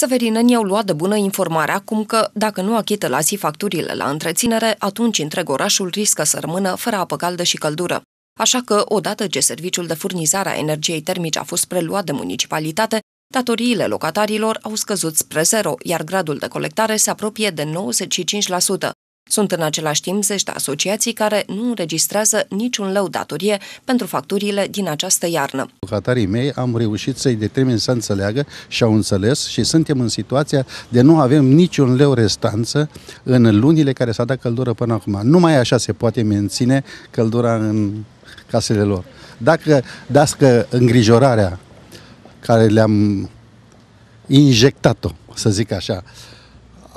Severinenii au luat de bună informarea cum că, dacă nu achită la zi facturile la întreținere, atunci întreg orașul riscă să rămână fără apă caldă și căldură. Așa că, odată ce serviciul de furnizare a energiei termice a fost preluat de municipalitate, datoriile locatarilor au scăzut spre zero, iar gradul de colectare se apropie de 95%. Sunt în același timp zeci de asociații care nu înregistrează niciun leu datorie pentru facturile din această iarnă. Lucrătarii mei am reușit să-i determin să înțeleagă și au înțeles și suntem în situația de nu avem niciun leu restanță în lunile care s-a dat căldură până acum. Numai așa se poate menține căldura în casele lor. Dacă, dacă îngrijorarea care le-am injectat-o, să zic așa,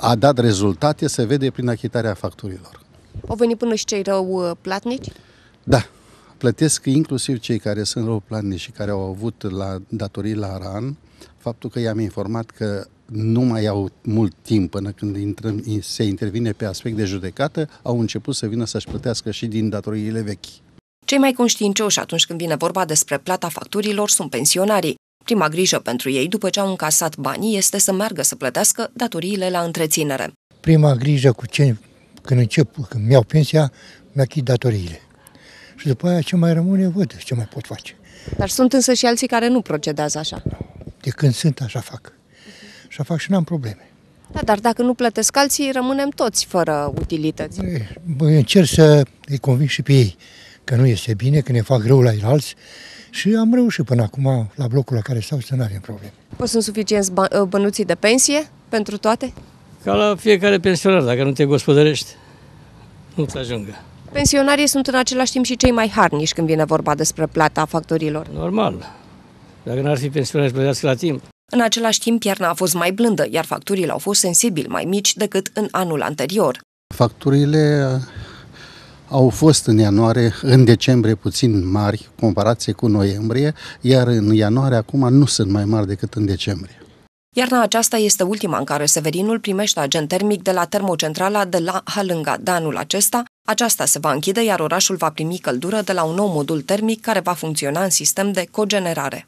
a dat rezultate se vede prin achitarea facturilor. Au venit până și cei rău uh, platnici? Da. Plătesc inclusiv cei care sunt rău platnici și care au avut la datorii la RAN, faptul că i-am informat că nu mai au mult timp până când intrăm, se intervine pe aspect de judecată, au început să vină să-și plătească și din datoriile vechi. Cei mai conștiincioși atunci când vine vorba despre plata facturilor sunt pensionarii. Prima grijă pentru ei, după ce au încasat banii, este să meargă să plătească datoriile la întreținere. Prima grijă cu ce, când încep, când mi-au pensia, mi chit datoriile. Și după aia ce mai rămâne, văd ce mai pot face. Dar sunt însă și alții care nu procedează așa. De când sunt, așa fac. Așa fac și n-am probleme. Da, dar dacă nu plătesc alții, rămânem toți fără utilități. Bă, încerc să îi conving și pe ei că nu este bine, că ne fac rău la alți și am reușit până acum la blocul la care stau să nu avem probleme. Păi sunt suficienți uh, bănuții de pensie pentru toate? Ca la fiecare pensionar, dacă nu te gospodărești, nu-ți ajungă. Pensionarii sunt în același timp și cei mai harniși când vine vorba despre plata factorilor. Normal. Dacă n-ar fi pensionarii plătească la timp. În același timp, iarna a fost mai blândă, iar facturile au fost sensibil mai mici decât în anul anterior. Facturile au fost în ianuarie, în decembrie puțin mari, comparație cu noiembrie, iar în ianuarie acum nu sunt mai mari decât în decembrie. Iarna aceasta este ultima în care Severinul primește agent termic de la termocentrala de la Halânga de anul acesta. Aceasta se va închide, iar orașul va primi căldură de la un nou modul termic care va funcționa în sistem de cogenerare.